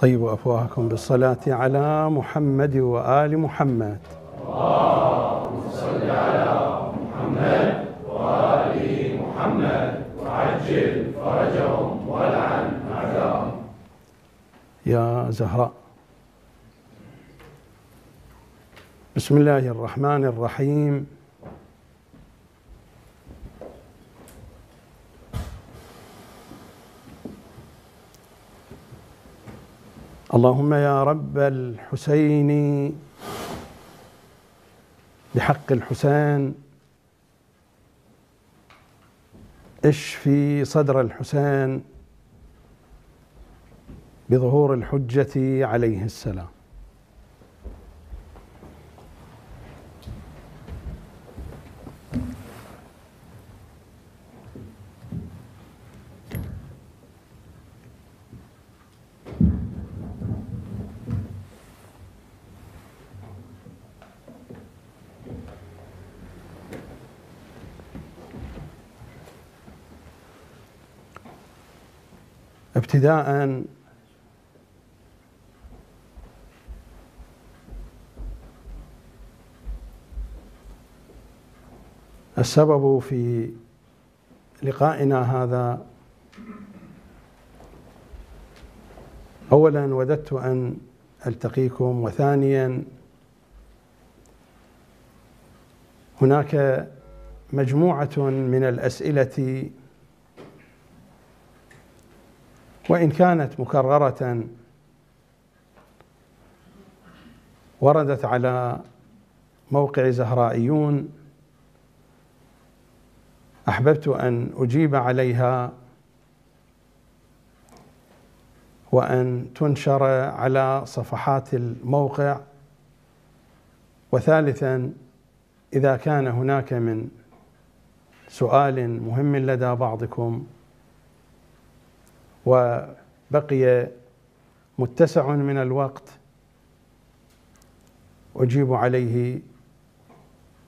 طيبوا أفواهكم بالصلاة على محمد وآل محمد اللهم صل على محمد وآل محمد وعجل فرجهم والعن أعداءهم يا زهراء بسم الله الرحمن الرحيم اللهم يا رب الحسين بحق الحسين اشفي صدر الحسين بظهور الحجة عليه السلام ابتداء السبب في لقائنا هذا اولا وددت ان التقيكم وثانيا هناك مجموعه من الاسئله وإن كانت مكررة وردت على موقع زهرائيون احببت ان اجيب عليها وان تنشر على صفحات الموقع وثالثا اذا كان هناك من سؤال مهم لدى بعضكم وبقي متسع من الوقت أجيب عليه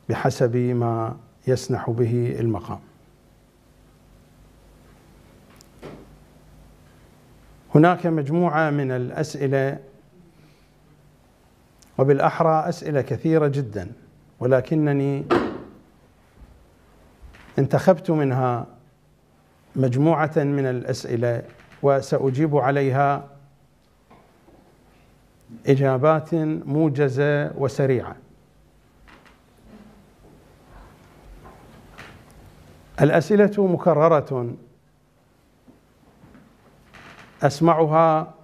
بحسب ما يسنح به المقام هناك مجموعة من الأسئلة وبالأحرى أسئلة كثيرة جدا ولكنني انتخبت منها مجموعة من الأسئلة وسأجيب عليها إجابات موجزة وسريعة الأسئلة مكررة أسمعها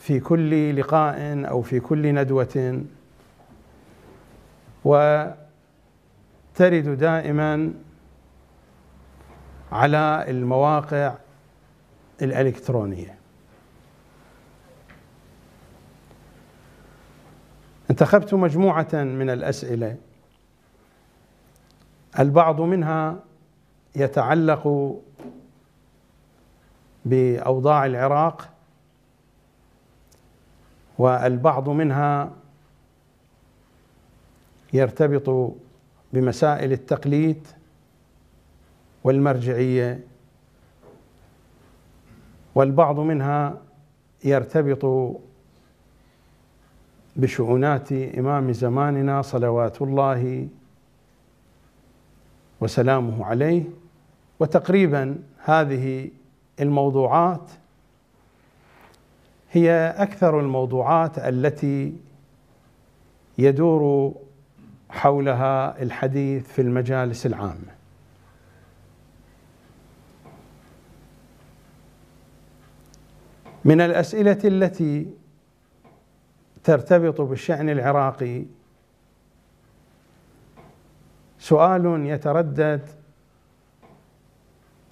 في كل لقاء أو في كل ندوة وترد دائما على المواقع الإلكترونية انتخبت مجموعة من الأسئلة البعض منها يتعلق بأوضاع العراق والبعض منها يرتبط بمسائل التقليد والمرجعيه والبعض منها يرتبط بشؤونات إمام زماننا صلوات الله وسلامه عليه وتقريبا هذه الموضوعات هي أكثر الموضوعات التي يدور حولها الحديث في المجالس العامه من الاسئله التي ترتبط بالشان العراقي سؤال يتردد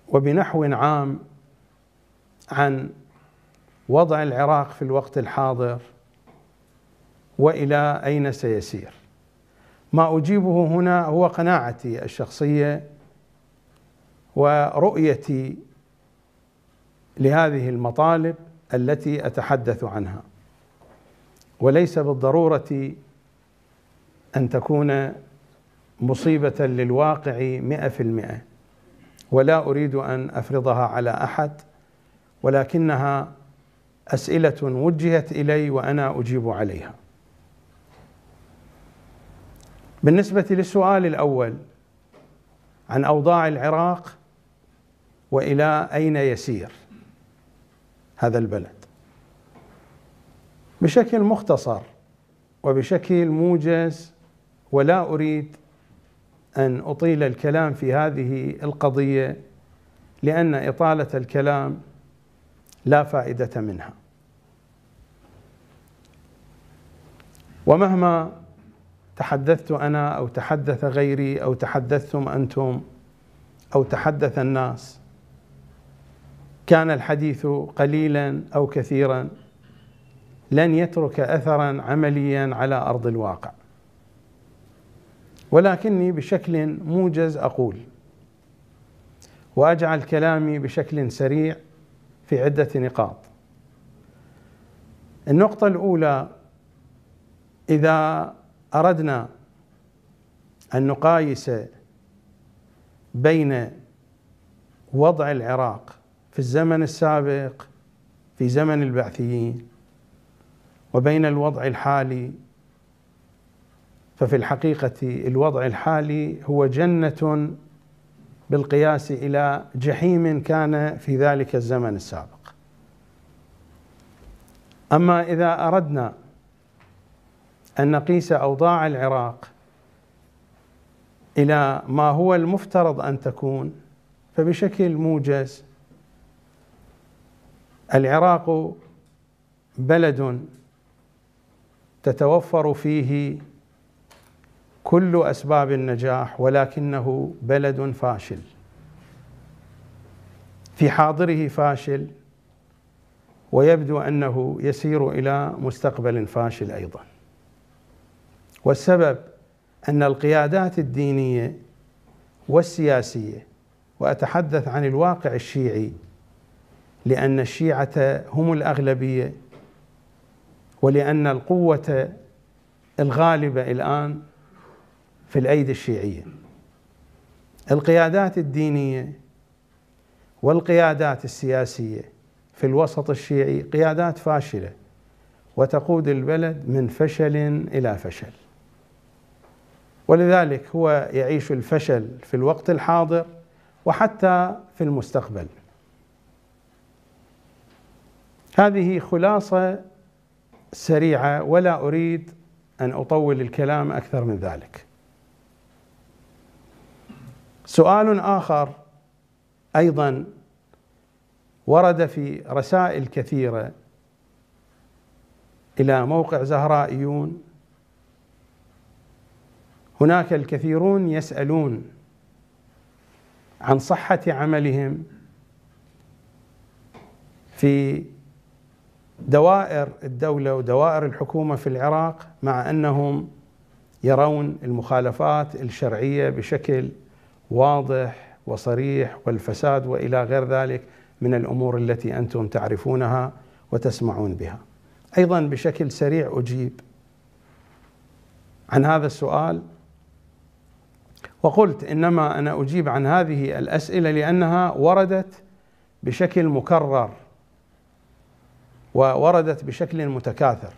وبنحو عام عن وضع العراق في الوقت الحاضر والى اين سيسير ما اجيبه هنا هو قناعتي الشخصيه ورؤيتي لهذه المطالب التي اتحدث عنها وليس بالضروره ان تكون مصيبه للواقع مئه في المئه ولا اريد ان افرضها على احد ولكنها اسئله وجهت الي وانا اجيب عليها بالنسبه للسؤال الاول عن اوضاع العراق والى اين يسير هذا البلد بشكل مختصر وبشكل موجز ولا اريد ان اطيل الكلام في هذه القضيه لان اطاله الكلام لا فائده منها ومهما تحدثت انا او تحدث غيري او تحدثتم انتم او تحدث الناس كان الحديث قليلا او كثيرا لن يترك اثرا عمليا على ارض الواقع ولكني بشكل موجز اقول واجعل كلامي بشكل سريع في عده نقاط النقطه الاولى اذا اردنا ان نقايس بين وضع العراق في الزمن السابق في زمن البعثيين وبين الوضع الحالي ففي الحقيقة الوضع الحالي هو جنة بالقياس إلى جحيم كان في ذلك الزمن السابق أما إذا أردنا أن نقيس أوضاع العراق إلى ما هو المفترض أن تكون فبشكل موجز العراق بلد تتوفر فيه كل اسباب النجاح ولكنه بلد فاشل في حاضره فاشل ويبدو انه يسير الى مستقبل فاشل ايضا والسبب ان القيادات الدينيه والسياسيه واتحدث عن الواقع الشيعي لأن الشيعة هم الأغلبية ولأن القوة الغالبة الآن في الأيدي الشيعية القيادات الدينية والقيادات السياسية في الوسط الشيعي قيادات فاشلة وتقود البلد من فشل إلى فشل ولذلك هو يعيش الفشل في الوقت الحاضر وحتى في المستقبل هذه خلاصه سريعه ولا اريد ان اطول الكلام اكثر من ذلك سؤال اخر ايضا ورد في رسائل كثيره الى موقع زهرائيون هناك الكثيرون يسالون عن صحه عملهم في دوائر الدولة ودوائر الحكومة في العراق مع أنهم يرون المخالفات الشرعية بشكل واضح وصريح والفساد والى غير ذلك من الامور التي انتم تعرفونها وتسمعون بها. ايضا بشكل سريع اجيب عن هذا السؤال وقلت انما انا اجيب عن هذه الاسئله لانها وردت بشكل مكرر ووردت بشكل متكاثر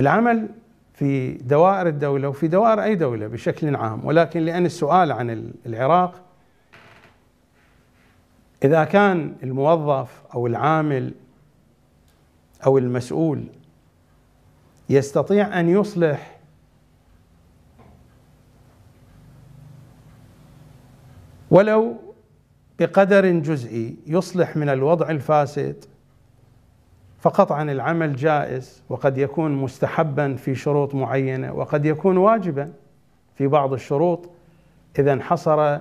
العمل في دوائر الدولة وفي دوائر أي دولة بشكل عام ولكن لأن السؤال عن العراق إذا كان الموظف أو العامل أو المسؤول يستطيع أن يصلح ولو بقدر جزئي يصلح من الوضع الفاسد فقطعا العمل جائز وقد يكون مستحبا في شروط معينه وقد يكون واجبا في بعض الشروط اذا انحصر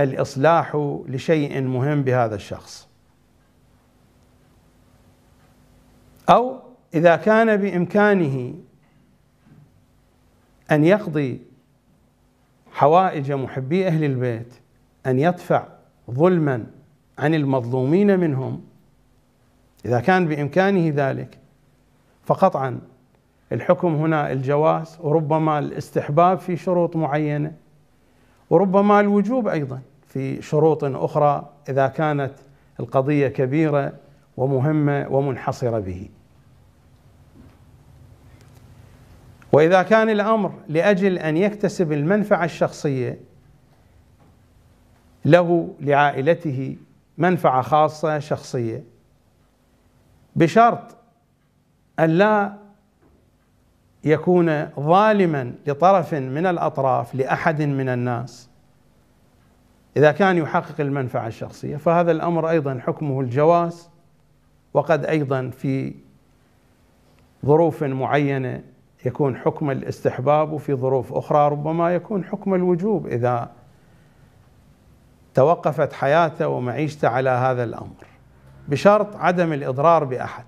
الاصلاح لشيء مهم بهذا الشخص او اذا كان بامكانه ان يقضي حوائج محبي اهل البيت ان يدفع ظلما عن المظلومين منهم اذا كان بامكانه ذلك فقطعا الحكم هنا الجواز وربما الاستحباب في شروط معينه وربما الوجوب ايضا في شروط اخرى اذا كانت القضيه كبيره ومهمه ومنحصره به واذا كان الامر لاجل ان يكتسب المنفعه الشخصيه له لعائلته منفعه خاصه شخصيه بشرط ان لا يكون ظالما لطرف من الاطراف لاحد من الناس اذا كان يحقق المنفعه الشخصيه فهذا الامر ايضا حكمه الجواز وقد ايضا في ظروف معينه يكون حكم الاستحباب وفي ظروف اخرى ربما يكون حكم الوجوب اذا توقفت حياته ومعيشته على هذا الامر بشرط عدم الاضرار باحد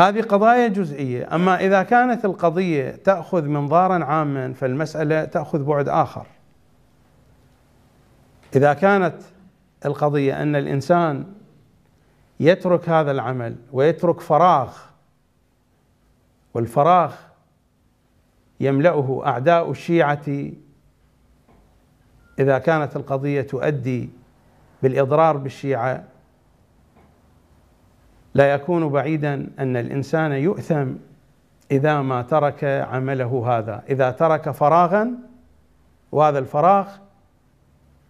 هذه قضايا جزئيه اما اذا كانت القضيه تاخذ منظارا عاما فالمساله تاخذ بعد اخر اذا كانت القضيه ان الانسان يترك هذا العمل ويترك فراغ والفراغ يملأه أعداء الشيعة إذا كانت القضية تؤدي بالإضرار بالشيعة لا يكون بعيدا أن الإنسان يؤثم إذا ما ترك عمله هذا إذا ترك فراغا وهذا الفراغ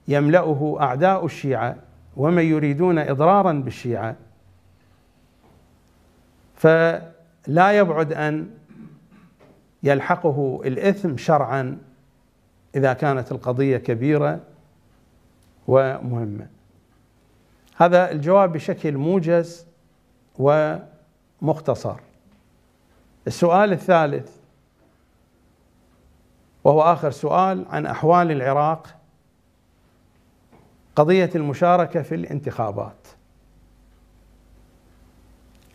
يملأه أعداء الشيعة ومن يريدون إضرارا بالشيعة فلا يبعد أن يلحقه الإثم شرعا إذا كانت القضية كبيرة ومهمة هذا الجواب بشكل موجز ومختصر السؤال الثالث وهو آخر سؤال عن أحوال العراق قضية المشاركة في الانتخابات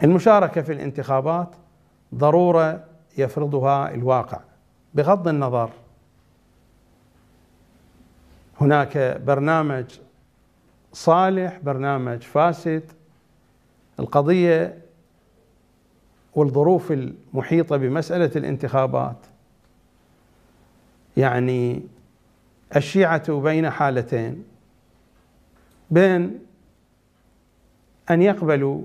المشاركة في الانتخابات ضرورة يفرضها الواقع بغض النظر هناك برنامج صالح برنامج فاسد القضيه والظروف المحيطه بمساله الانتخابات يعني الشيعه بين حالتين بين ان يقبلوا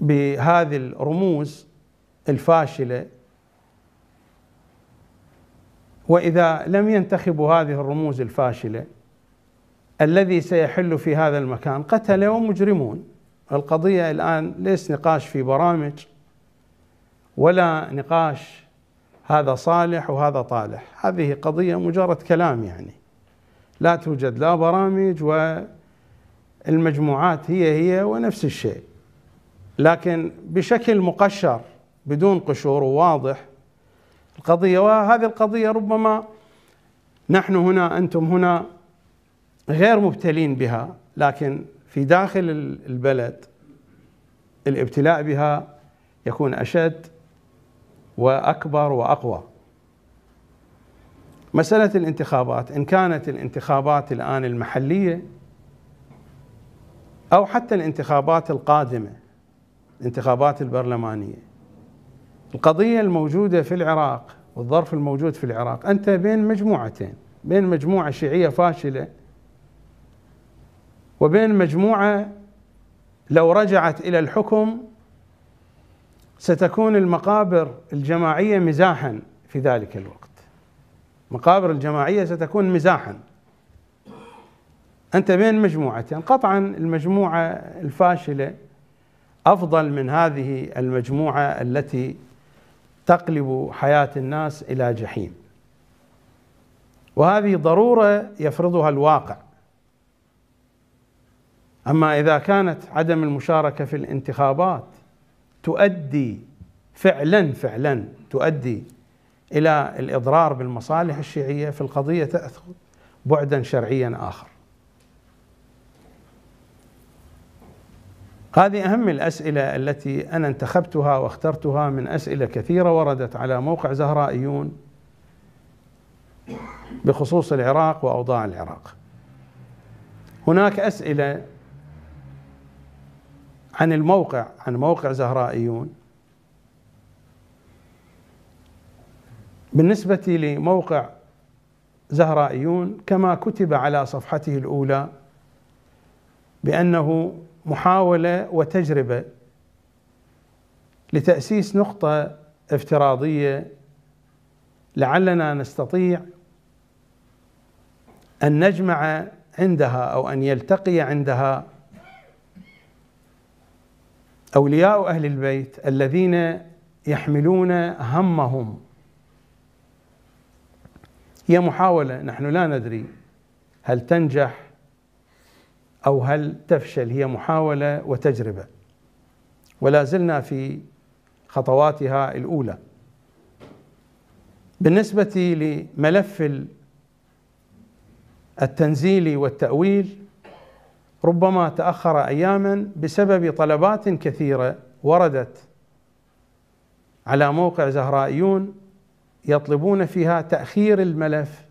بهذه الرموز الفاشله واذا لم ينتخبوا هذه الرموز الفاشله الذي سيحل في هذا المكان قتله ومجرمون القضيه الان ليس نقاش في برامج ولا نقاش هذا صالح وهذا طالح هذه قضيه مجرد كلام يعني لا توجد لا برامج والمجموعات هي هي ونفس الشيء لكن بشكل مقشر بدون قشور وواضح القضية وهذه القضية ربما نحن هنا أنتم هنا غير مبتلين بها لكن في داخل البلد الابتلاء بها يكون أشد وأكبر وأقوى مسألة الانتخابات إن كانت الانتخابات الآن المحلية أو حتى الانتخابات القادمة الانتخابات البرلمانية القضية الموجودة في العراق والظرف الموجود في العراق أنت بين مجموعتين بين مجموعة شيعية فاشلة وبين مجموعة لو رجعت إلى الحكم ستكون المقابر الجماعية مزاحا في ذلك الوقت مقابر الجماعية ستكون مزاحا أنت بين مجموعتين قطعا المجموعة الفاشلة أفضل من هذه المجموعة التي تقلب حياه الناس الى جحيم وهذه ضروره يفرضها الواقع اما اذا كانت عدم المشاركه في الانتخابات تؤدي فعلا فعلا تؤدي الى الاضرار بالمصالح الشيعيه في القضيه تاخذ بعدا شرعيا اخر هذه أهم الأسئلة التي أنا انتخبتها واخترتها من أسئلة كثيرة وردت على موقع زهرائيون بخصوص العراق وأوضاع العراق هناك أسئلة عن الموقع عن موقع زهرائيون بالنسبة لموقع زهرائيون كما كتب على صفحته الأولى بأنه محاوله وتجربه لتاسيس نقطه افتراضيه لعلنا نستطيع ان نجمع عندها او ان يلتقي عندها اولياء اهل البيت الذين يحملون همهم هي محاوله نحن لا ندري هل تنجح أو هل تفشل هي محاولة وتجربة ولا زلنا في خطواتها الأولى بالنسبة لملف التنزيل والتأويل ربما تأخر أياما بسبب طلبات كثيرة وردت على موقع زهرائيون يطلبون فيها تأخير الملف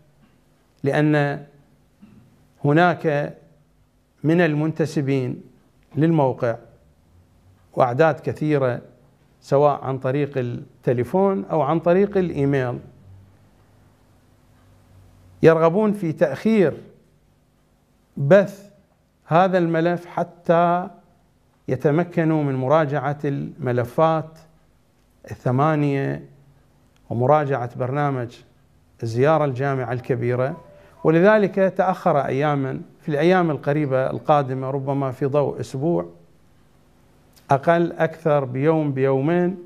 لأن هناك من المنتسبين للموقع واعداد كثيره سواء عن طريق التليفون او عن طريق الايميل يرغبون في تاخير بث هذا الملف حتى يتمكنوا من مراجعه الملفات الثمانيه ومراجعه برنامج الزياره الجامعه الكبيره ولذلك تاخر اياما في الأيام القريبة القادمة ربما في ضوء أسبوع أقل أكثر بيوم بيومين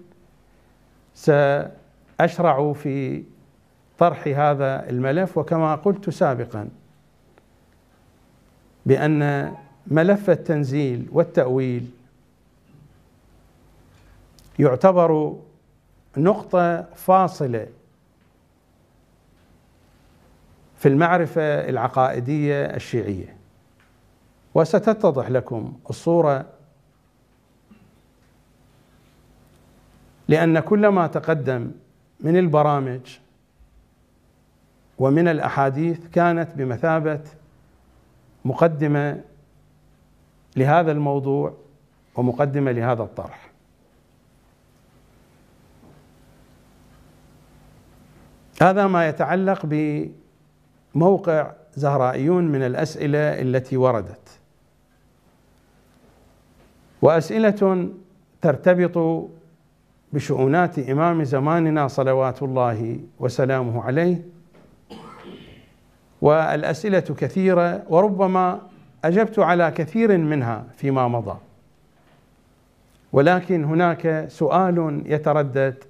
سأشرع في طرح هذا الملف وكما قلت سابقا بأن ملف التنزيل والتأويل يعتبر نقطة فاصلة في المعرفة العقائدية الشيعية وستتضح لكم الصورة لأن كل ما تقدم من البرامج ومن الأحاديث كانت بمثابة مقدمة لهذا الموضوع ومقدمة لهذا الطرح هذا ما يتعلق ب موقع زهرائيون من الاسئله التي وردت واسئله ترتبط بشؤونات امام زماننا صلوات الله وسلامه عليه والاسئله كثيره وربما اجبت على كثير منها فيما مضى ولكن هناك سؤال يتردد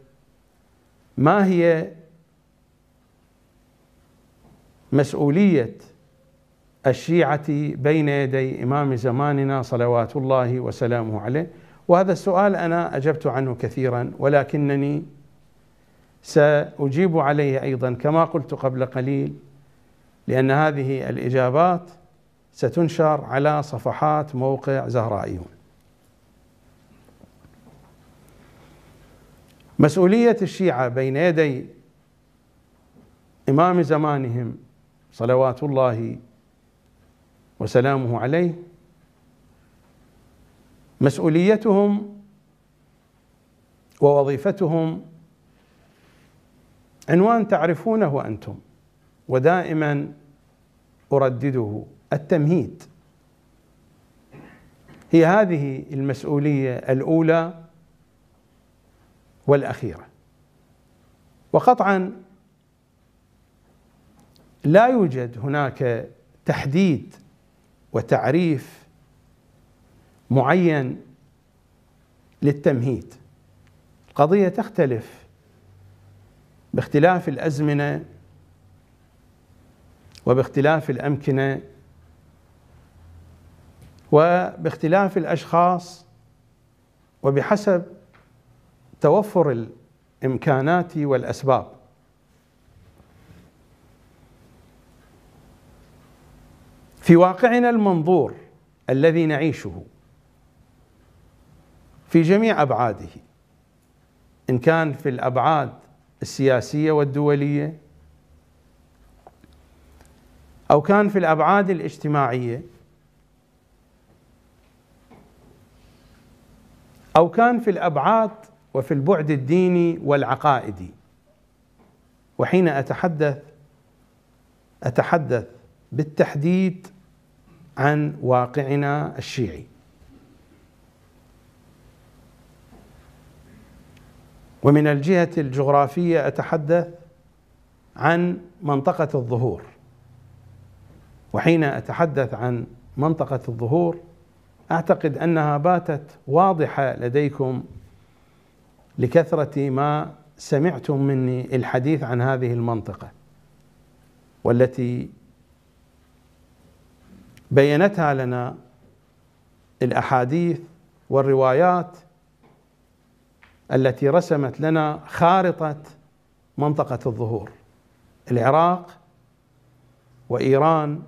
ما هي مسؤوليه الشيعه بين يدي امام زماننا صلوات الله وسلامه عليه وهذا السؤال انا اجبت عنه كثيرا ولكنني ساجيب عليه ايضا كما قلت قبل قليل لان هذه الاجابات ستنشر على صفحات موقع زهرائيون مسؤوليه الشيعه بين يدي امام زمانهم صلوات الله وسلامه عليه مسؤوليتهم ووظيفتهم عنوان تعرفونه انتم ودائما اردده التمهيد هي هذه المسؤوليه الاولى والاخيره وقطعا لا يوجد هناك تحديد وتعريف معين للتمهيد القضيه تختلف باختلاف الازمنه وباختلاف الامكنه وباختلاف الاشخاص وبحسب توفر الامكانات والاسباب في واقعنا المنظور الذي نعيشه في جميع ابعاده ان كان في الابعاد السياسيه والدوليه او كان في الابعاد الاجتماعيه او كان في الابعاد وفي البعد الديني والعقائدي وحين اتحدث اتحدث بالتحديد عن واقعنا الشيعي ومن الجهة الجغرافية أتحدث عن منطقة الظهور وحين أتحدث عن منطقة الظهور أعتقد أنها باتت واضحة لديكم لكثرة ما سمعتم مني الحديث عن هذه المنطقة والتي بينتها لنا الاحاديث والروايات التي رسمت لنا خارطه منطقه الظهور العراق وايران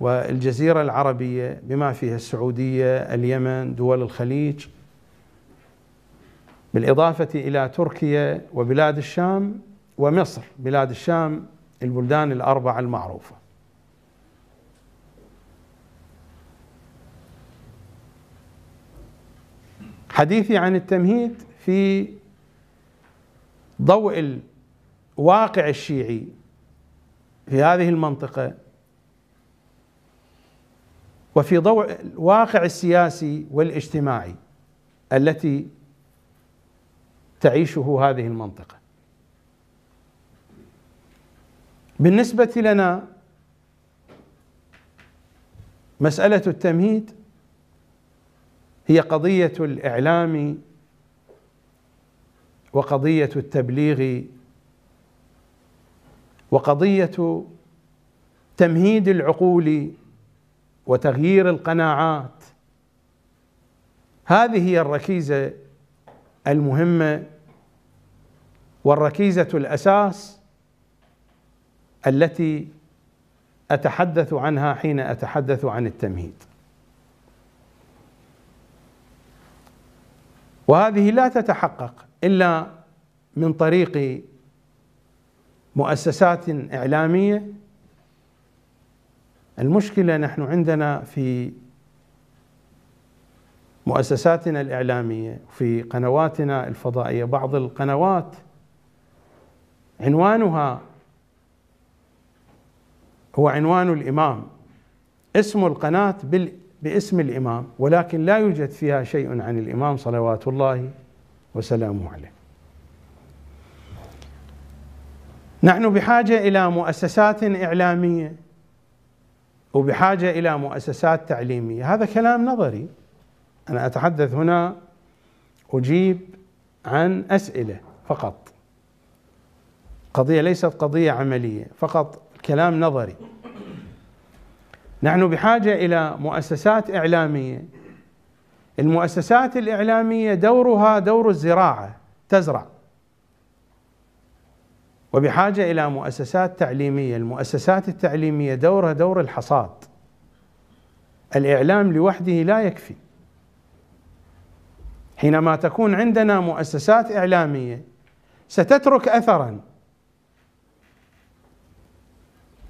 والجزيره العربيه بما فيها السعوديه، اليمن، دول الخليج بالاضافه الى تركيا وبلاد الشام ومصر، بلاد الشام البلدان الاربعه المعروفه. حديثي عن التمهيد في ضوء الواقع الشيعي في هذه المنطقة وفي ضوء الواقع السياسي والاجتماعي التي تعيشه هذه المنطقة بالنسبة لنا مسألة التمهيد هي قضية الإعلام وقضية التبليغ وقضية تمهيد العقول وتغيير القناعات هذه هي الركيزة المهمة والركيزة الأساس التي أتحدث عنها حين أتحدث عن التمهيد وهذه لا تتحقق الا من طريق مؤسسات اعلاميه المشكله نحن عندنا في مؤسساتنا الاعلاميه في قنواتنا الفضائيه بعض القنوات عنوانها هو عنوان الامام اسم القناه بال باسم الامام ولكن لا يوجد فيها شيء عن الامام صلوات الله وسلامه عليه. نحن بحاجه الى مؤسسات اعلاميه وبحاجه الى مؤسسات تعليميه، هذا كلام نظري. انا اتحدث هنا اجيب عن اسئله فقط. قضيه ليست قضيه عمليه، فقط كلام نظري. نحن بحاجه الى مؤسسات اعلاميه المؤسسات الاعلاميه دورها دور الزراعه تزرع وبحاجه الى مؤسسات تعليميه المؤسسات التعليميه دورها دور الحصاد الاعلام لوحده لا يكفي حينما تكون عندنا مؤسسات اعلاميه ستترك اثرا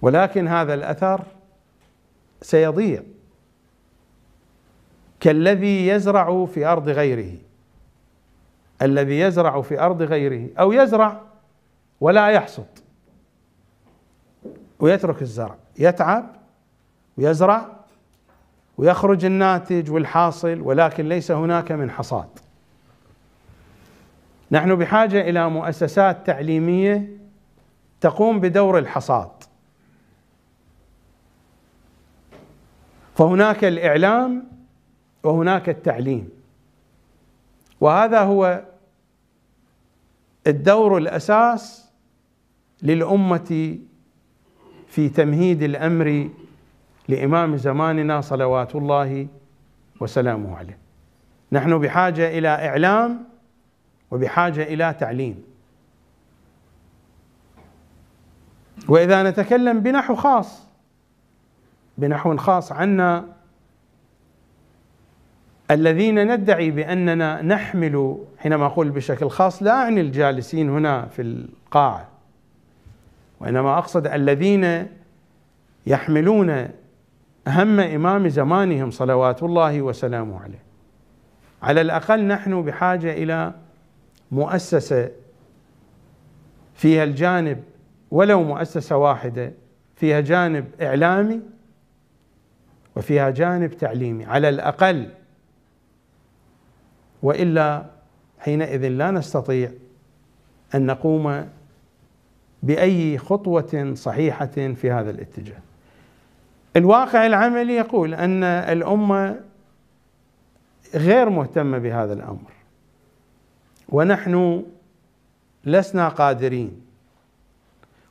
ولكن هذا الاثر سيضيع كالذي يزرع في ارض غيره الذي يزرع في ارض غيره او يزرع ولا يحصد ويترك الزرع يتعب ويزرع ويخرج الناتج والحاصل ولكن ليس هناك من حصاد نحن بحاجه الى مؤسسات تعليميه تقوم بدور الحصاد فهناك الاعلام وهناك التعليم وهذا هو الدور الاساس للامه في تمهيد الامر لامام زماننا صلوات الله وسلامه عليه نحن بحاجه الى اعلام وبحاجه الى تعليم واذا نتكلم بنحو خاص بنحو خاص عنا الذين ندعي باننا نحمل حينما اقول بشكل خاص لا اعني الجالسين هنا في القاعه وانما اقصد الذين يحملون اهم امام زمانهم صلوات الله وسلامه عليه على الاقل نحن بحاجه الى مؤسسه فيها الجانب ولو مؤسسه واحده فيها جانب اعلامي وفيها جانب تعليمي على الاقل والا حينئذ لا نستطيع ان نقوم باي خطوه صحيحه في هذا الاتجاه. الواقع العملي يقول ان الامه غير مهتمه بهذا الامر ونحن لسنا قادرين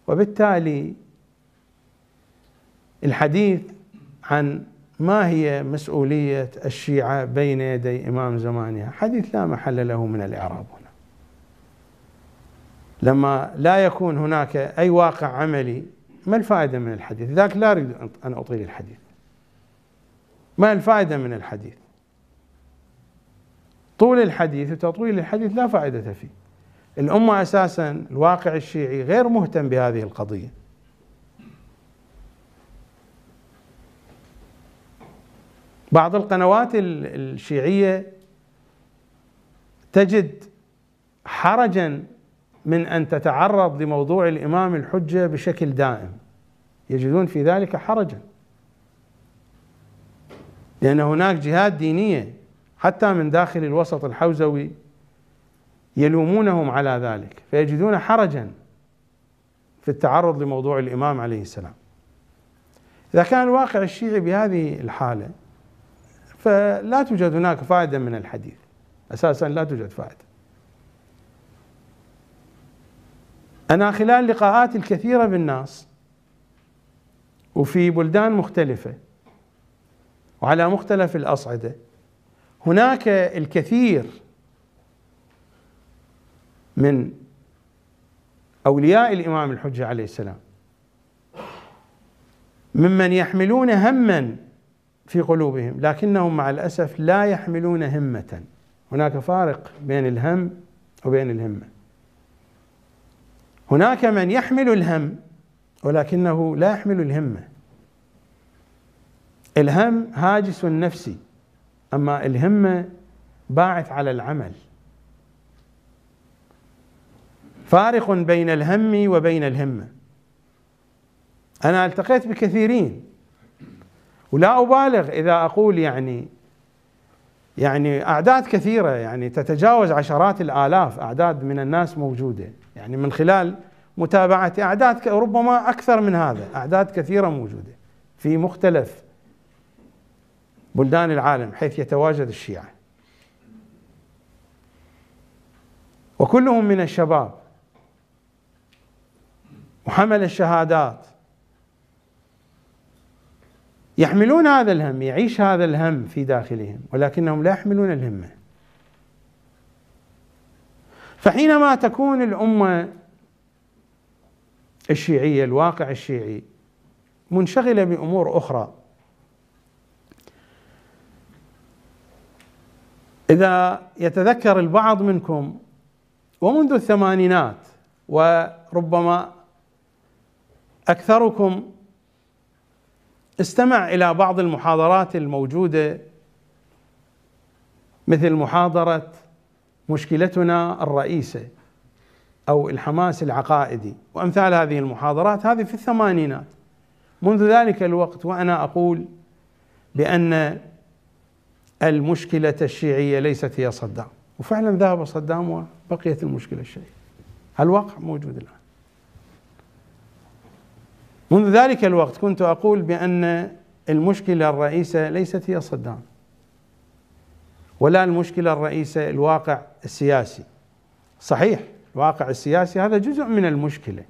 وبالتالي الحديث عن ما هي مسؤولية الشيعة بين يدي إمام زمانها حديث لا محل له من الإعراب هنا لما لا يكون هناك أي واقع عملي ما الفائدة من الحديث ذاك لا أريد أن أطيل الحديث ما الفائدة من الحديث طول الحديث وتطويل الحديث لا فائدة فيه الأمة أساسا الواقع الشيعي غير مهتم بهذه القضية بعض القنوات الشيعية تجد حرجا من أن تتعرض لموضوع الإمام الحجة بشكل دائم يجدون في ذلك حرجا لأن هناك جهات دينية حتى من داخل الوسط الحوزوي يلومونهم على ذلك فيجدون حرجا في التعرض لموضوع الإمام عليه السلام إذا كان الواقع الشيعي بهذه الحالة فلا توجد هناك فائدة من الحديث أساسا لا توجد فائدة أنا خلال لقاءاتي الكثيرة بالناس وفي بلدان مختلفة وعلى مختلف الأصعدة هناك الكثير من أولياء الإمام الحجة عليه السلام ممن يحملون هما في قلوبهم لكنهم مع الاسف لا يحملون همه هناك فارق بين الهم وبين الهمه هناك من يحمل الهم ولكنه لا يحمل الهمه الهم هاجس نفسي اما الهمه باعث على العمل فارق بين الهم وبين الهمه انا التقيت بكثيرين ولا أبالغ إذا أقول يعني يعني أعداد كثيرة يعني تتجاوز عشرات الآلاف أعداد من الناس موجودة يعني من خلال متابعة أعداد ربما أكثر من هذا أعداد كثيرة موجودة في مختلف بلدان العالم حيث يتواجد الشيعة وكلهم من الشباب وحمل الشهادات يحملون هذا الهم يعيش هذا الهم في داخلهم ولكنهم لا يحملون الهمه فحينما تكون الامه الشيعيه الواقع الشيعي منشغله بامور اخرى اذا يتذكر البعض منكم ومنذ الثمانينات وربما اكثركم استمع الى بعض المحاضرات الموجوده مثل محاضره مشكلتنا الرئيسه او الحماس العقائدي وامثال هذه المحاضرات هذه في الثمانينات منذ ذلك الوقت وانا اقول بان المشكله الشيعيه ليست هي صدام وفعلا ذهب صدام وبقيت المشكله الشيعيه الواقع موجود الان منذ ذلك الوقت كنت اقول بان المشكله الرئيسه ليست هي صدام ولا المشكله الرئيسه الواقع السياسي صحيح الواقع السياسي هذا جزء من المشكله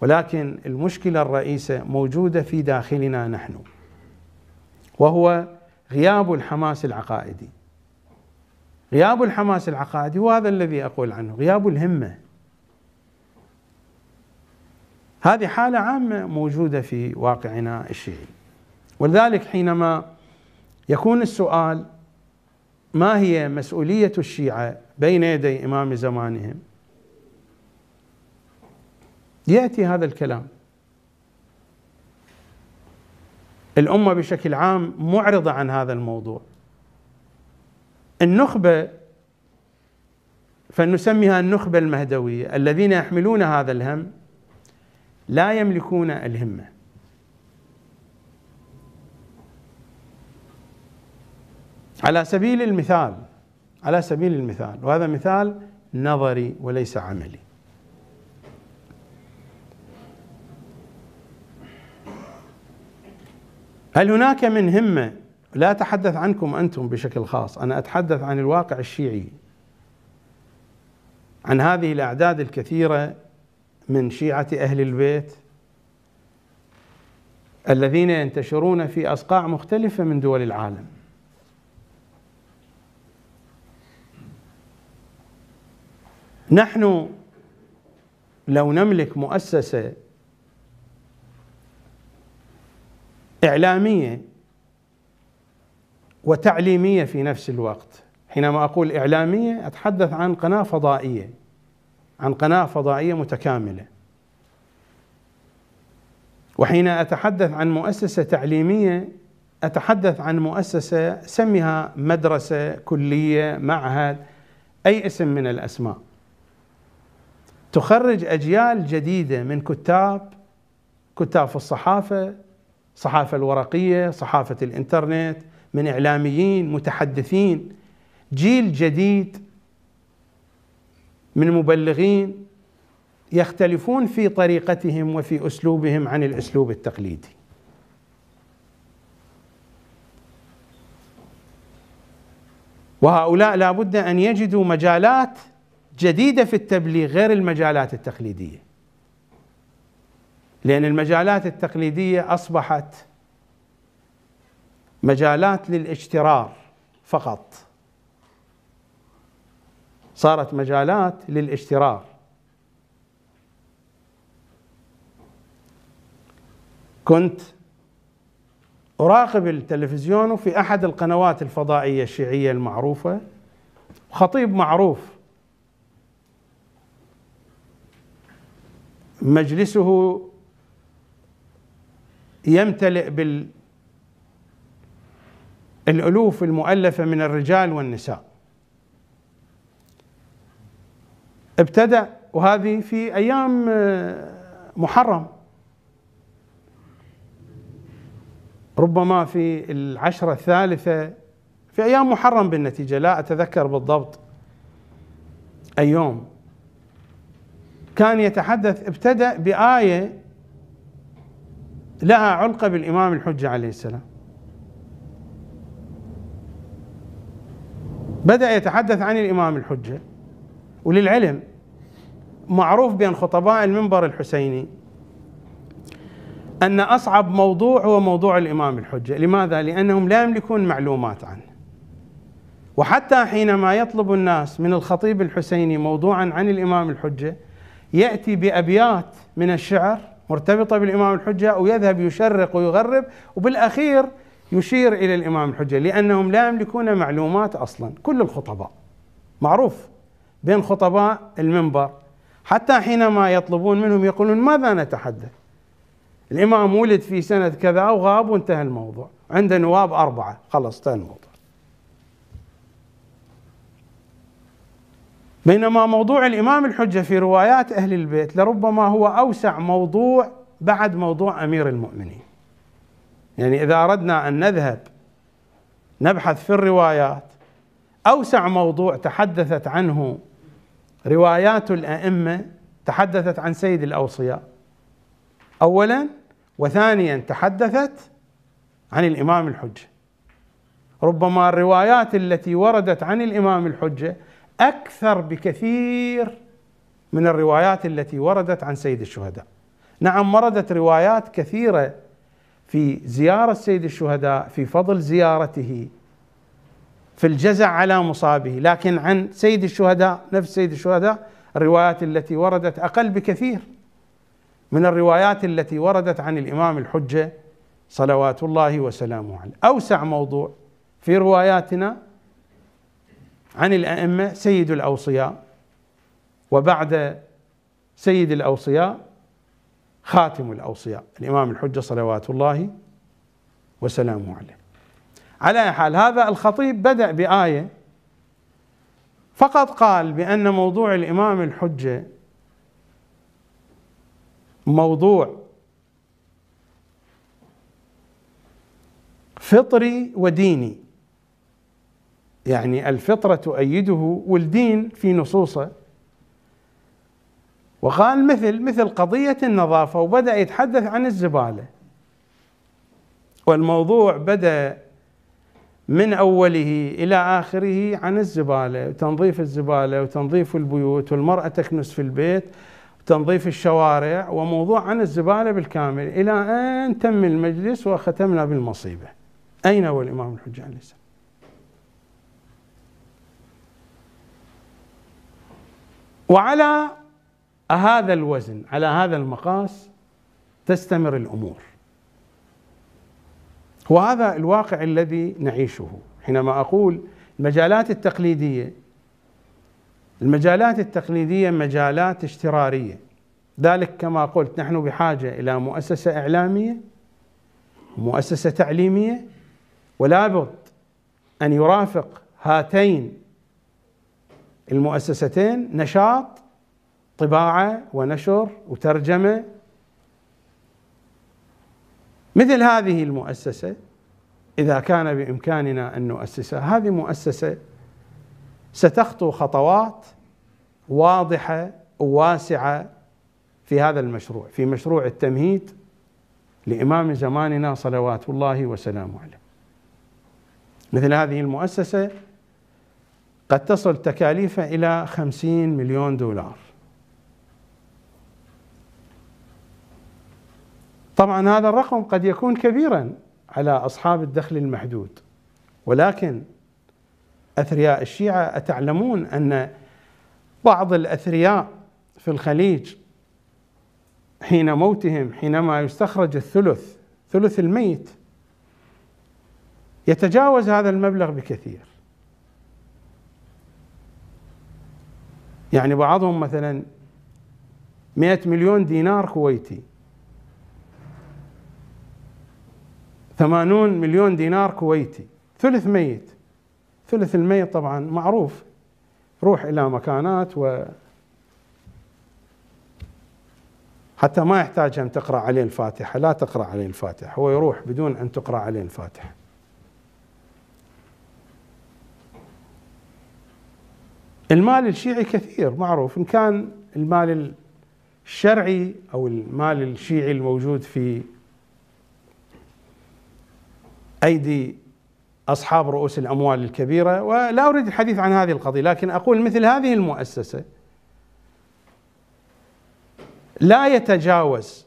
ولكن المشكله الرئيسه موجوده في داخلنا نحن وهو غياب الحماس العقائدي غياب الحماس العقائدي هو هذا الذي اقول عنه غياب الهمه هذه حالة عامة موجودة في واقعنا الشيعي ولذلك حينما يكون السؤال ما هي مسؤولية الشيعة بين يدي إمام زمانهم يأتي هذا الكلام الأمة بشكل عام معرضة عن هذا الموضوع النخبة فنسميها النخبة المهدوية الذين يحملون هذا الهم لا يملكون الهمه على سبيل المثال على سبيل المثال وهذا مثال نظري وليس عملي هل هناك من همه لا اتحدث عنكم انتم بشكل خاص انا اتحدث عن الواقع الشيعي عن هذه الاعداد الكثيره من شيعة أهل البيت الذين ينتشرون في أصقاع مختلفة من دول العالم نحن لو نملك مؤسسة إعلامية وتعليمية في نفس الوقت حينما أقول إعلامية أتحدث عن قناة فضائية عن قناة فضائية متكاملة وحين أتحدث عن مؤسسة تعليمية أتحدث عن مؤسسة سمها مدرسة كلية معهد أي اسم من الأسماء تخرج أجيال جديدة من كتاب كتاب في الصحافة الصحافة الورقية صحافة الإنترنت من إعلاميين متحدثين جيل جديد من مبلغين يختلفون في طريقتهم وفي اسلوبهم عن الاسلوب التقليدي وهؤلاء لابد ان يجدوا مجالات جديده في التبليغ غير المجالات التقليديه لان المجالات التقليديه اصبحت مجالات للاجترار فقط صارت مجالات للاشترار كنت أراقب التلفزيون في أحد القنوات الفضائية الشيعية المعروفة خطيب معروف مجلسه يمتلئ بالألوف المؤلفة من الرجال والنساء ابتدأ وهذه في أيام آه، محرم ربما في العشرة الثالثة في أيام محرم بالنتيجة لا أتذكر بالضبط أي يوم كان يتحدث ابتدأ بآية لها علقة بالإمام الحجة عليه السلام بدأ يتحدث عن الإمام الحجة وللعلم معروف بين خطباء المنبر الحسيني أن أصعب موضوع هو موضوع الإمام الحجة لماذا؟ لأنهم لا يملكون معلومات عنه وحتى حينما يطلب الناس من الخطيب الحسيني موضوعا عن الإمام الحجة يأتي بأبيات من الشعر مرتبطة بالإمام الحجة ويذهب يشرق ويغرب وبالأخير يشير إلى الإمام الحجة لأنهم لا يملكون معلومات أصلا كل الخطباء معروف بين خطباء المنبر حتى حينما يطلبون منهم يقولون ماذا نتحدث الإمام ولد في سنة كذا وغاب وانتهى الموضوع عنده نواب أربعة خلص انتهى الموضوع بينما موضوع الإمام الحجة في روايات أهل البيت لربما هو أوسع موضوع بعد موضوع أمير المؤمنين يعني إذا أردنا أن نذهب نبحث في الروايات أوسع موضوع تحدثت عنه روايات الائمه تحدثت عن سيد الاوصياء اولا وثانيا تحدثت عن الامام الحجه ربما الروايات التي وردت عن الامام الحجه اكثر بكثير من الروايات التي وردت عن سيد الشهداء نعم وردت روايات كثيره في زياره سيد الشهداء في فضل زيارته في الجزع على مصابه لكن عن سيد الشهداء نفس سيد الشهداء الروايات التي وردت أقل بكثير من الروايات التي وردت عن الإمام الحجة صلوات الله وسلامه عليه أوسع موضوع في رواياتنا عن الأئمة سيد الأوصياء وبعد سيد الأوصياء خاتم الأوصياء الإمام الحجة صلوات الله وسلامه عليه على أي حال هذا الخطيب بدأ بآية فقط قال بأن موضوع الإمام الحجة موضوع فطري وديني يعني الفطرة تؤيده والدين في نصوصه وقال مثل مثل قضية النظافة وبدأ يتحدث عن الزبالة والموضوع بدأ من أوله إلى آخره عن الزبالة وتنظيف الزبالة وتنظيف البيوت والمرأة تكنس في البيت وتنظيف الشوارع وموضوع عن الزبالة بالكامل إلى أن تم المجلس وختمنا بالمصيبة أين هو الإمام الحجة عليه السلام وعلى هذا الوزن على هذا المقاس تستمر الأمور وهذا الواقع الذي نعيشه حينما اقول المجالات التقليديه المجالات التقليديه مجالات اشتراريه ذلك كما قلت نحن بحاجه الى مؤسسه اعلاميه مؤسسه تعليميه ولا بد ان يرافق هاتين المؤسستين نشاط طباعه ونشر وترجمه مثل هذه المؤسسه اذا كان بامكاننا ان نؤسسها هذه مؤسسه ستخطو خطوات واضحه وواسعه في هذا المشروع في مشروع التمهيد لامام زماننا صلوات الله وسلامه عليه مثل هذه المؤسسه قد تصل تكاليفها الى خمسين مليون دولار طبعا هذا الرقم قد يكون كبيرا على اصحاب الدخل المحدود ولكن اثرياء الشيعه اتعلمون ان بعض الاثرياء في الخليج حين موتهم حينما يستخرج الثلث ثلث الميت يتجاوز هذا المبلغ بكثير يعني بعضهم مثلا 100 مليون دينار كويتي 80 مليون دينار كويتي ثلث ميت ثلث الميت طبعا معروف روح الى مكانات و حتى ما يحتاج ان تقرا عليه الفاتحه لا تقرا عليه الفاتحه هو يروح بدون ان تقرا عليه الفاتحه المال الشيعي كثير معروف ان كان المال الشرعي او المال الشيعي الموجود في أيدي أصحاب رؤوس الأموال الكبيرة ولا أريد الحديث عن هذه القضية لكن أقول مثل هذه المؤسسة لا يتجاوز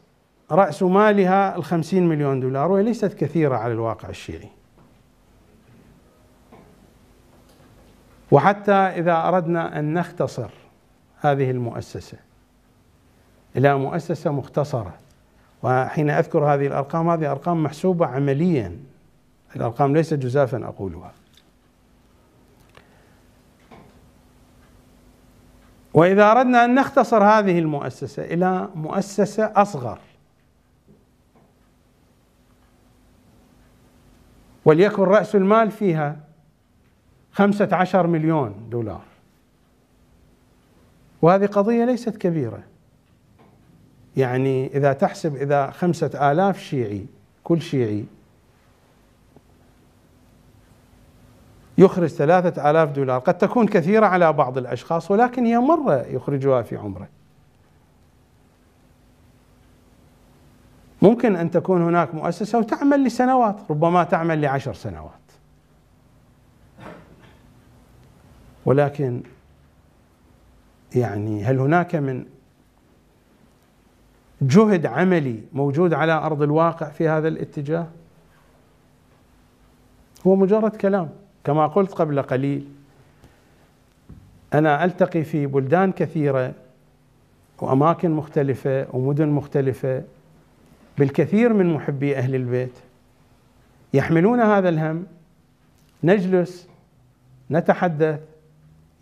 رأس مالها الخمسين مليون دولار وهي ليست كثيرة على الواقع الشيعي وحتى إذا أردنا أن نختصر هذه المؤسسة إلى مؤسسة مختصرة وحين أذكر هذه الأرقام هذه أرقام محسوبة عملياً الأرقام ليست جزافا أقولها وإذا أردنا أن نختصر هذه المؤسسة إلى مؤسسة أصغر وليكن رأس المال فيها خمسة عشر مليون دولار وهذه قضية ليست كبيرة يعني إذا تحسب إذا خمسة آلاف شيعي كل شيعي يخرج ثلاثة آلاف دولار قد تكون كثيرة على بعض الأشخاص ولكن هي مرة يخرجها في عمره ممكن أن تكون هناك مؤسسة وتعمل لسنوات ربما تعمل لعشر سنوات ولكن يعني هل هناك من جهد عملي موجود على ارض الواقع في هذا الاتجاه هو مجرد كلام كما قلت قبل قليل أنا ألتقي في بلدان كثيرة وأماكن مختلفة ومدن مختلفة بالكثير من محبي أهل البيت يحملون هذا الهم نجلس نتحدث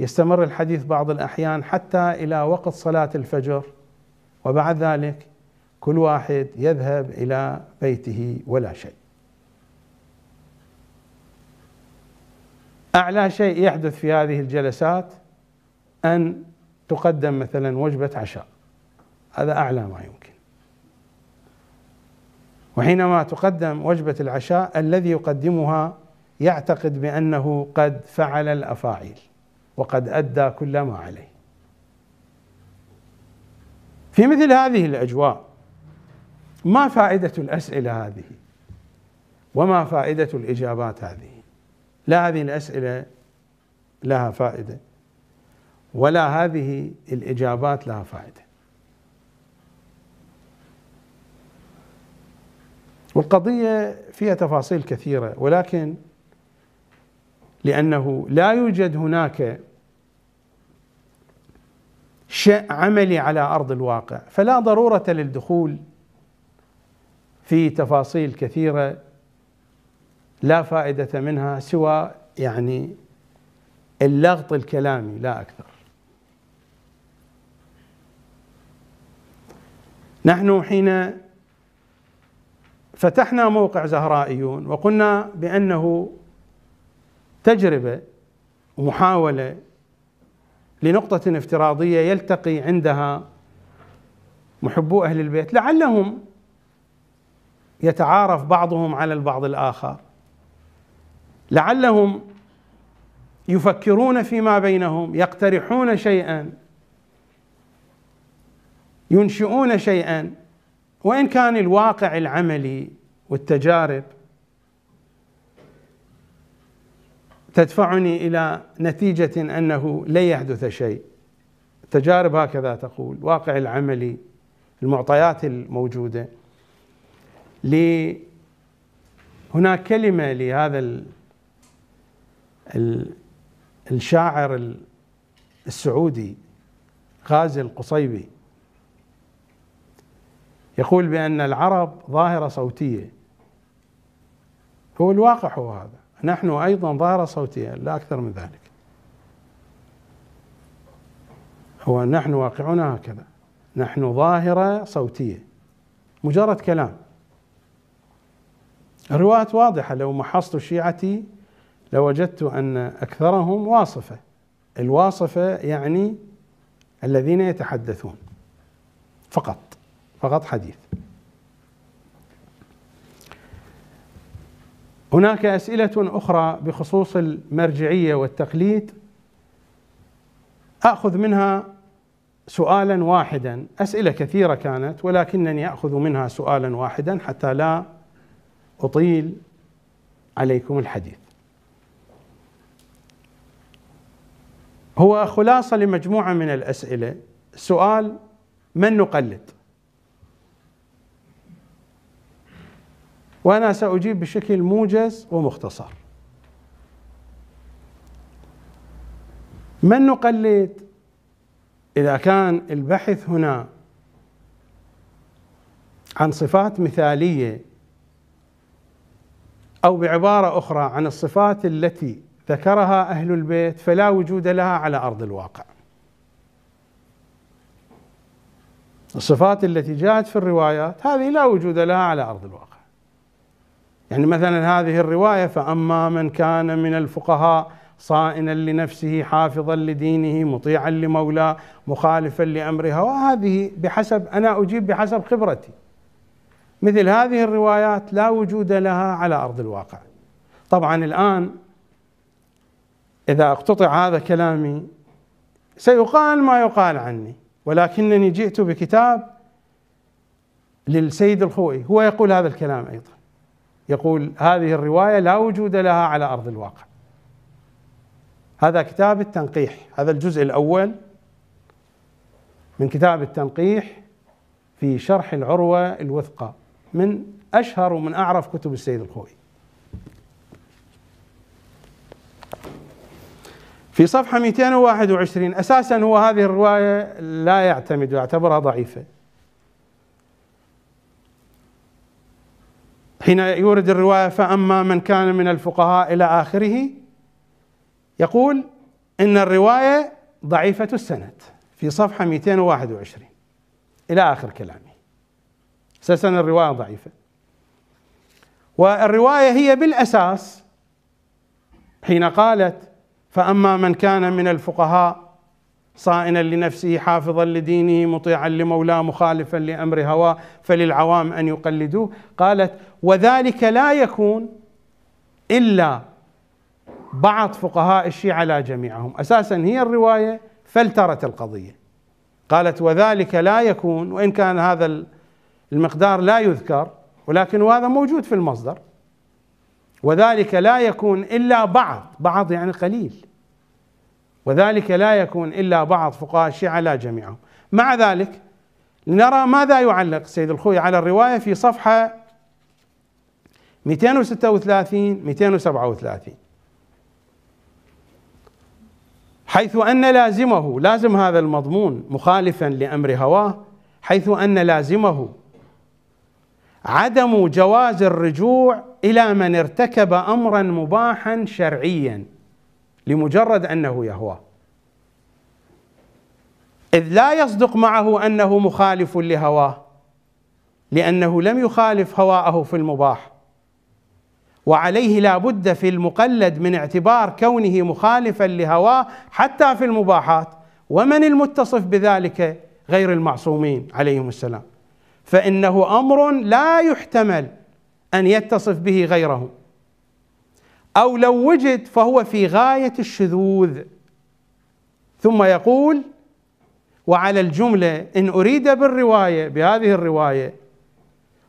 يستمر الحديث بعض الأحيان حتى إلى وقت صلاة الفجر وبعد ذلك كل واحد يذهب إلى بيته ولا شيء أعلى شيء يحدث في هذه الجلسات أن تقدم مثلا وجبة عشاء هذا أعلى ما يمكن وحينما تقدم وجبة العشاء الذي يقدمها يعتقد بأنه قد فعل الأفاعيل وقد أدى كل ما عليه في مثل هذه الأجواء ما فائدة الأسئلة هذه وما فائدة الإجابات هذه لا هذه الاسئله لها فائده ولا هذه الاجابات لها فائده والقضيه فيها تفاصيل كثيره ولكن لانه لا يوجد هناك شيء عملي على ارض الواقع فلا ضروره للدخول في تفاصيل كثيره لا فائدة منها سوى يعني اللغط الكلامي لا أكثر نحن حين فتحنا موقع زهرائيون وقلنا بأنه تجربة محاولة لنقطة افتراضية يلتقي عندها محبو أهل البيت لعلهم يتعارف بعضهم على البعض الآخر لعلهم يفكرون فيما بينهم يقترحون شيئا ينشئون شيئا وان كان الواقع العملي والتجارب تدفعني الى نتيجه انه لن يحدث شيء التجارب هكذا تقول واقع العملي المعطيات الموجوده هناك كلمه لهذا الشاعر السعودي غازي القصيبي يقول بأن العرب ظاهرة صوتية هو الواقع هو هذا نحن أيضا ظاهرة صوتية لا أكثر من ذلك هو نحن واقعنا هكذا نحن ظاهرة صوتية مجرد كلام الروايات واضحة لو محصت شيعتي لوجدت ان اكثرهم واصفه الواصفه يعني الذين يتحدثون فقط فقط حديث هناك اسئله اخرى بخصوص المرجعيه والتقليد اخذ منها سؤالا واحدا اسئله كثيره كانت ولكنني اخذ منها سؤالا واحدا حتى لا اطيل عليكم الحديث هو خلاصة لمجموعة من الأسئلة سؤال من نقلد وأنا سأجيب بشكل موجز ومختصر من نقلد إذا كان البحث هنا عن صفات مثالية أو بعبارة أخرى عن الصفات التي ذكرها اهل البيت فلا وجود لها على ارض الواقع الصفات التي جاءت في الروايات هذه لا وجود لها على ارض الواقع يعني مثلا هذه الروايه فاما من كان من الفقهاء صائنا لنفسه حافظا لدينه مطيعا لمولاه مخالفا لامرها وهذه بحسب انا اجيب بحسب خبرتي مثل هذه الروايات لا وجود لها على ارض الواقع طبعا الان إذا اقتطع هذا كلامي سيقال ما يقال عني ولكنني جئت بكتاب للسيد الخوئي هو يقول هذا الكلام أيضا يقول هذه الرواية لا وجود لها على أرض الواقع هذا كتاب التنقيح هذا الجزء الأول من كتاب التنقيح في شرح العروة الوثقى من أشهر ومن أعرف كتب السيد الخوئي في صفحة 221 أساسا هو هذه الرواية لا يعتمد يعتبرها ضعيفة حين يورد الرواية فأما من كان من الفقهاء إلى آخره يقول إن الرواية ضعيفة السند في صفحة 221 إلى آخر كلامه أساسا الرواية ضعيفة والرواية هي بالأساس حين قالت فاما من كان من الفقهاء صائنا لنفسه حافظا لدينه مطيعا لمولاه مخالفا لامر هواه فللعوام ان يقلدوه قالت وذلك لا يكون الا بعض فقهاء الشيعه لا جميعهم اساسا هي الروايه فلترت القضيه قالت وذلك لا يكون وان كان هذا المقدار لا يذكر ولكن هذا موجود في المصدر وذلك لا يكون الا بعض بعض يعني قليل وذلك لا يكون الا بعض فقهاء الشيعه لا جميعهم مع ذلك نرى ماذا يعلق سيد الخوي على الروايه في صفحه 236 237 حيث ان لازمه لازم هذا المضمون مخالفا لامر هواه حيث ان لازمه عدم جواز الرجوع الى من ارتكب امرا مباحا شرعيا لمجرد انه يهوى اذ لا يصدق معه انه مخالف لهواه لانه لم يخالف هواءه في المباح وعليه لا بد في المقلد من اعتبار كونه مخالفا لهواه حتى في المباحات ومن المتصف بذلك غير المعصومين عليهم السلام فانه امر لا يحتمل ان يتصف به غيره او لو وجد فهو في غايه الشذوذ ثم يقول وعلى الجمله ان اريد بالروايه بهذه الروايه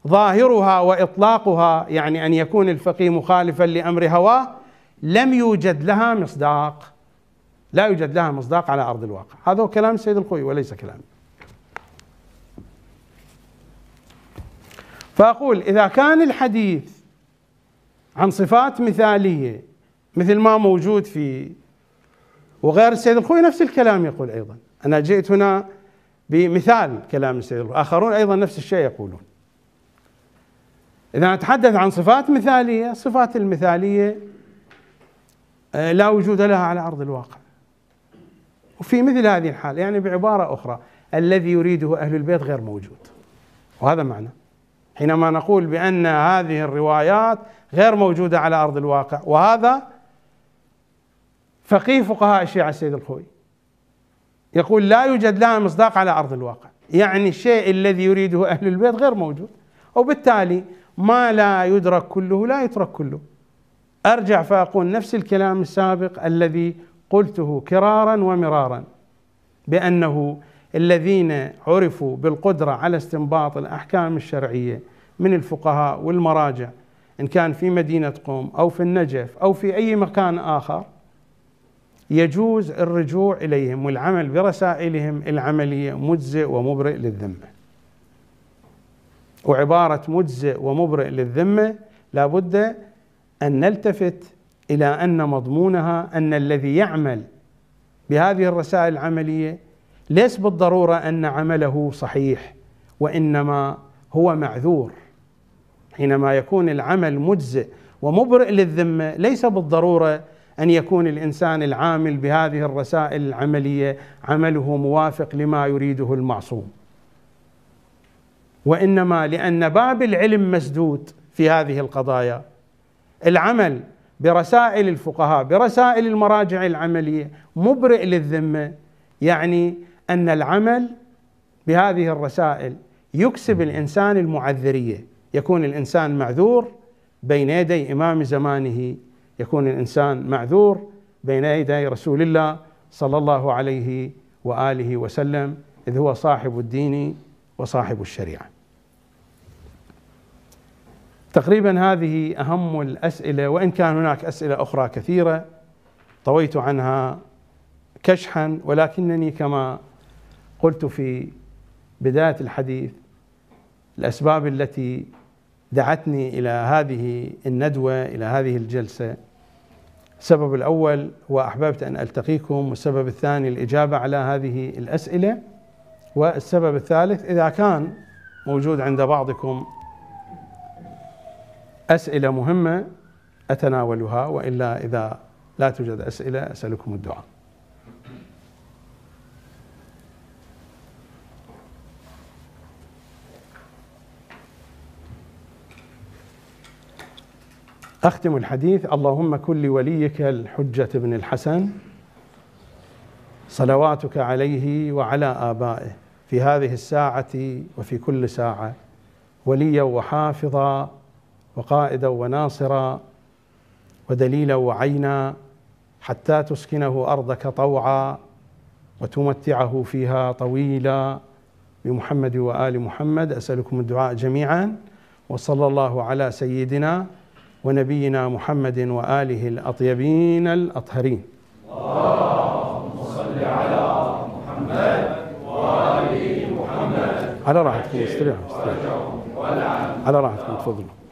ظاهرها واطلاقها يعني ان يكون الفقيه مخالفا لامر هواه لم يوجد لها مصداق لا يوجد لها مصداق على ارض الواقع هذا هو كلام السيد الخوي وليس كلامي فأقول إذا كان الحديث عن صفات مثالية مثل ما موجود في وغير السيد الخوي نفس الكلام يقول أيضا أنا جئت هنا بمثال كلام السيد الخوي آخرون أيضا نفس الشيء يقولون إذا نتحدث عن صفات مثالية صفات المثالية آه، لا وجود لها على أرض الواقع وفي مثل هذه الحالة يعني بعبارة أخرى الذي يريده أهل البيت غير موجود وهذا معنى حينما نقول بأن هذه الروايات غير موجودة على أرض الواقع وهذا فقيه فقهاء الشيعة السيد الخوي يقول لا يوجد لها مصداق على أرض الواقع يعني الشيء الذي يريده أهل البيت غير موجود وبالتالي ما لا يدرك كله لا يترك كله أرجع فأقول نفس الكلام السابق الذي قلته كرارا ومرارا بأنه الذين عرفوا بالقدرة على استنباط الأحكام الشرعية من الفقهاء والمراجع إن كان في مدينة قوم أو في النجف أو في أي مكان آخر يجوز الرجوع إليهم والعمل برسائلهم العملية مجزئ ومبرئ للذمة وعبارة مجزئ ومبرئ للذمة لابد أن نلتفت إلى أن مضمونها أن الذي يعمل بهذه الرسائل العملية ليس بالضروره ان عمله صحيح وانما هو معذور حينما يكون العمل مجزئ ومبرئ للذمه ليس بالضروره ان يكون الانسان العامل بهذه الرسائل العمليه عمله موافق لما يريده المعصوم وانما لان باب العلم مسدود في هذه القضايا العمل برسائل الفقهاء برسائل المراجع العمليه مبرئ للذمه يعني ان العمل بهذه الرسائل يكسب الانسان المعذريه، يكون الانسان معذور بين يدي امام زمانه، يكون الانسان معذور بين يدي رسول الله صلى الله عليه واله وسلم، اذ هو صاحب الدين وصاحب الشريعه. تقريبا هذه اهم الاسئله وان كان هناك اسئله اخرى كثيره طويت عنها كشحا ولكنني كما قلت في بداية الحديث الأسباب التي دعتني إلى هذه الندوة إلى هذه الجلسة السبب الأول هو أحببت أن ألتقيكم والسبب الثاني الإجابة على هذه الأسئلة والسبب الثالث إذا كان موجود عند بعضكم أسئلة مهمة أتناولها وإلا إذا لا توجد أسئلة أسألكم الدعاء أختم الحديث اللهم كن لوليك الحجة بن الحسن صلواتك عليه وعلى آبائه في هذه الساعة وفي كل ساعة وليا وحافظا وقائدا وناصرا ودليلا وعينا حتى تسكنه أرضك طوعا وتمتعه فيها طويلا بمحمد وآل محمد أسألكم الدعاء جميعا وصلى الله على سيدنا ونبينا محمد وآله الأطيبين الأطهرين اللهم صل على محمد وآل محمد على راحتكم استريحوا استريحوا على راحتكم تفضلوا